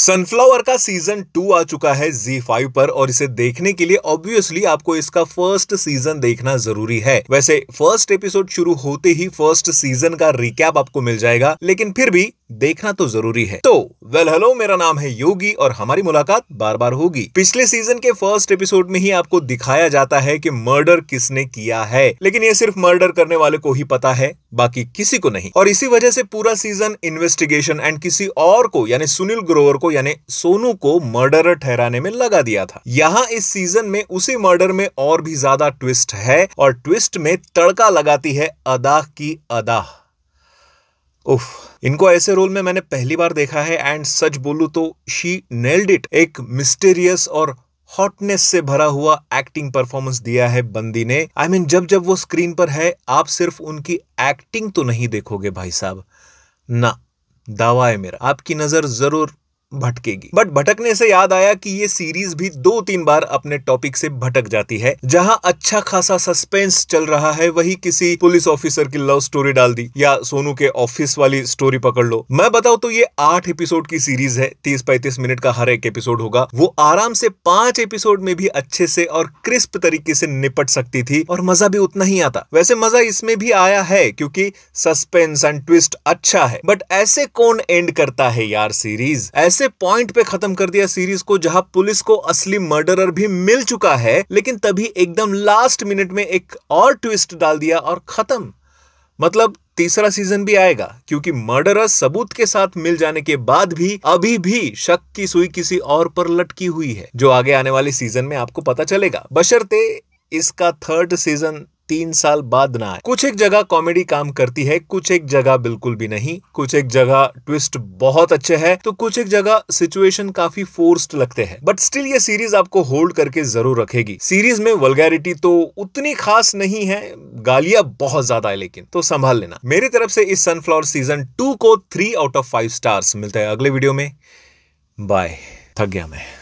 sunflower का season two आ चुका है जी फाइव पर और इसे देखने के लिए ऑब्वियसली आपको इसका फर्स्ट सीजन देखना जरूरी है वैसे फर्स्ट एपिसोड शुरू होते ही फर्स्ट सीजन का रिकैप आपको मिल जाएगा लेकिन फिर भी देखना तो जरूरी है तो वेल हेलो मेरा नाम है योगी और हमारी मुलाकात बार बार होगी पिछले सीजन के फर्स्ट एपिसोड में ही आपको दिखाया जाता है कि मर्डर किसने किया है लेकिन ये सिर्फ मर्डर करने वाले को ही पता है बाकी किसी को नहीं और इसी वजह से पूरा सीजन इन्वेस्टिगेशन एंड किसी और को यानी सुनील ग्रोवर को यानी सोनू को मर्डर ठहराने में लगा दिया था यहाँ इस सीजन में उसी मर्डर में और भी ज्यादा ट्विस्ट है और ट्विस्ट में तड़का लगाती है अदाह की अदाह उफ इनको ऐसे रोल में मैंने पहली बार देखा है एंड सच बोलू तो शी नेल्ड इट एक मिस्टीरियस और हॉटनेस से भरा हुआ एक्टिंग परफॉर्मेंस दिया है बंदी ने आई I मीन mean, जब जब वो स्क्रीन पर है आप सिर्फ उनकी एक्टिंग तो नहीं देखोगे भाई साहब ना दावा है मेरा आपकी नजर जरूर भटकेगी बट भटकने से याद आया कि ये सीरीज भी दो तीन बार अपने टॉपिक से भटक जाती है जहाँ अच्छा खासा सस्पेंस चल रहा है वही किसी पुलिस ऑफिसर की लव स्टोरी डाल दी या सोनू के ऑफिस वाली स्टोरी पकड़ लो मैं बताऊ तो ये आठ एपिसोड की सीरीज है तीस पैंतीस मिनट का हर एक एपिसोड होगा वो आराम से पांच एपिसोड में भी अच्छे से और क्रिस्प तरीके से निपट सकती थी और मजा भी उतना ही आता वैसे मजा इसमें भी आया है क्योंकि सस्पेंस एंड ट्विस्ट अच्छा है बट ऐसे कौन एंड करता है यार सीरीज ऐसे ऐसे पॉइंट पे खत्म कर दिया सीरीज को जहां पुलिस को असली मर्डरर भी मिल चुका है लेकिन तभी एकदम लास्ट मिनट में एक और ट्विस्ट डाल दिया और खत्म मतलब तीसरा सीजन भी आएगा क्योंकि मर्डरर सबूत के साथ मिल जाने के बाद भी अभी भी शक की सुई किसी और पर लटकी हुई है जो आगे आने वाले सीजन में आपको पता चलेगा बशर्ते इसका थर्ड सीजन तीन साल बाद ना आए कुछ एक जगह कॉमेडी काम करती है कुछ एक जगह बिल्कुल भी नहीं कुछ एक जगह ट्विस्ट बहुत अच्छे है तो कुछ एक जगह सिचुएशन काफी फोर्स्ड लगते हैं बट स्टिल ये सीरीज आपको होल्ड करके जरूर रखेगी सीरीज में वलगैरिटी तो उतनी खास नहीं है गालियां बहुत ज्यादा है लेकिन तो संभाल लेना मेरी तरफ से इस सनफ्लावर सीजन टू को three out of five stars मिलता है अगले वीडियो में बाय थक गया मैं